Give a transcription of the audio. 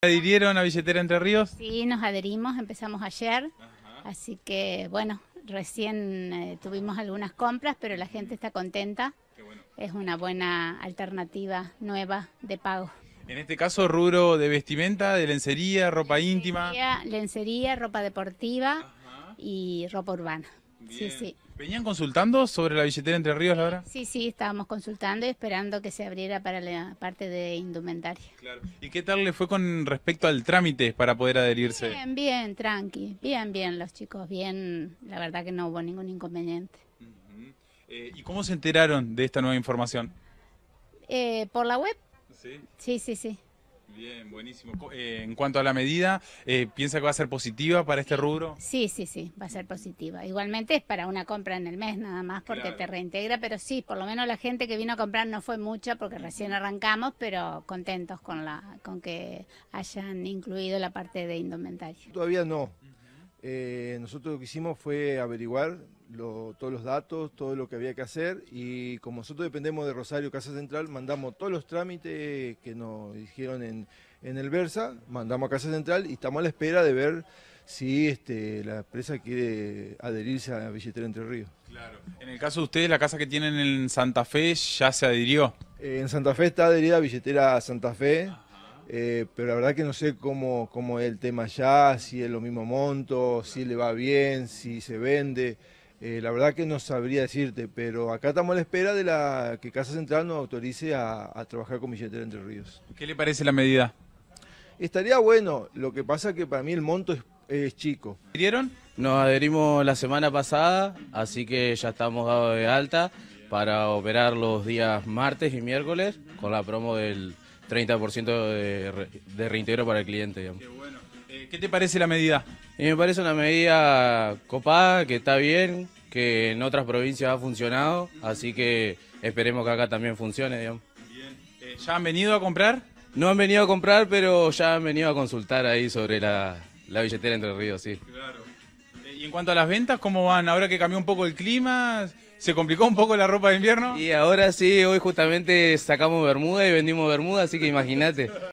¿Adhirieron a Billetera Entre Ríos? Sí, nos adherimos, empezamos ayer, así que bueno, recién eh, tuvimos algunas compras, pero la gente está contenta. Es una buena alternativa nueva de pago. En este caso, rubro de vestimenta, de lencería, ropa íntima. Lencería, ropa deportiva y ropa urbana. ¿Venían consultando sobre la billetera Entre Ríos, Laura? Sí, sí, estábamos consultando y esperando que se abriera para la parte de indumentaria. ¿Y qué tal le fue con respecto al trámite para poder adherirse? Bien, bien, tranqui. Bien, bien, los chicos. Bien, la verdad que no hubo ningún inconveniente. Eh, ¿Y cómo se enteraron de esta nueva información? Eh, por la web. Sí, sí, sí. Bien, buenísimo. Eh, en cuanto a la medida, eh, ¿piensa que va a ser positiva para este rubro? Sí, sí, sí, va a ser positiva. Igualmente es para una compra en el mes nada más porque te reintegra, pero sí, por lo menos la gente que vino a comprar no fue mucha porque recién arrancamos, pero contentos con, la, con que hayan incluido la parte de indumentaria. Todavía no. Eh, nosotros lo que hicimos fue averiguar todos los datos, todo lo que había que hacer y como nosotros dependemos de Rosario Casa Central, mandamos todos los trámites que nos dijeron en, en el Versa, mandamos a Casa Central y estamos a la espera de ver si este, la empresa quiere adherirse a la Billetera Entre Ríos. Claro. En el caso de ustedes, la casa que tienen en Santa Fe ya se adhirió. en Santa Fe está adherida a Billetera Santa Fe. Eh, pero la verdad que no sé cómo, cómo es el tema ya, si es lo mismo monto, si le va bien, si se vende. Eh, la verdad que no sabría decirte, pero acá estamos a la espera de la que Casa Central nos autorice a, trabajar con billetera Entre Ríos. ¿Qué le parece la medida? Estaría bueno, lo que pasa que para mí el monto es, chico. ¿Adhirieron? Nos adherimos la semana pasada, así que ya estamos dados de alta para operar los días martes y miércoles con la promo del 30% de, reintegro para el cliente. Qué bueno. Eh, ¿Qué te parece la medida? me parece una medida copada, que está bien, que en otras provincias ha funcionado, así que esperemos que acá también funcione, digamos. Eh, ¿Ya han venido a comprar? No han venido a comprar, pero ya han venido a consultar ahí sobre la, billetera Entre Ríos, sí. Claro. Eh, y en cuanto a las ventas, ¿cómo van? Ahora que cambió un poco el clima, ¿se complicó un poco la ropa de invierno? Y ahora sí, hoy justamente sacamos Bermuda y vendimos Bermuda, así que imagínate.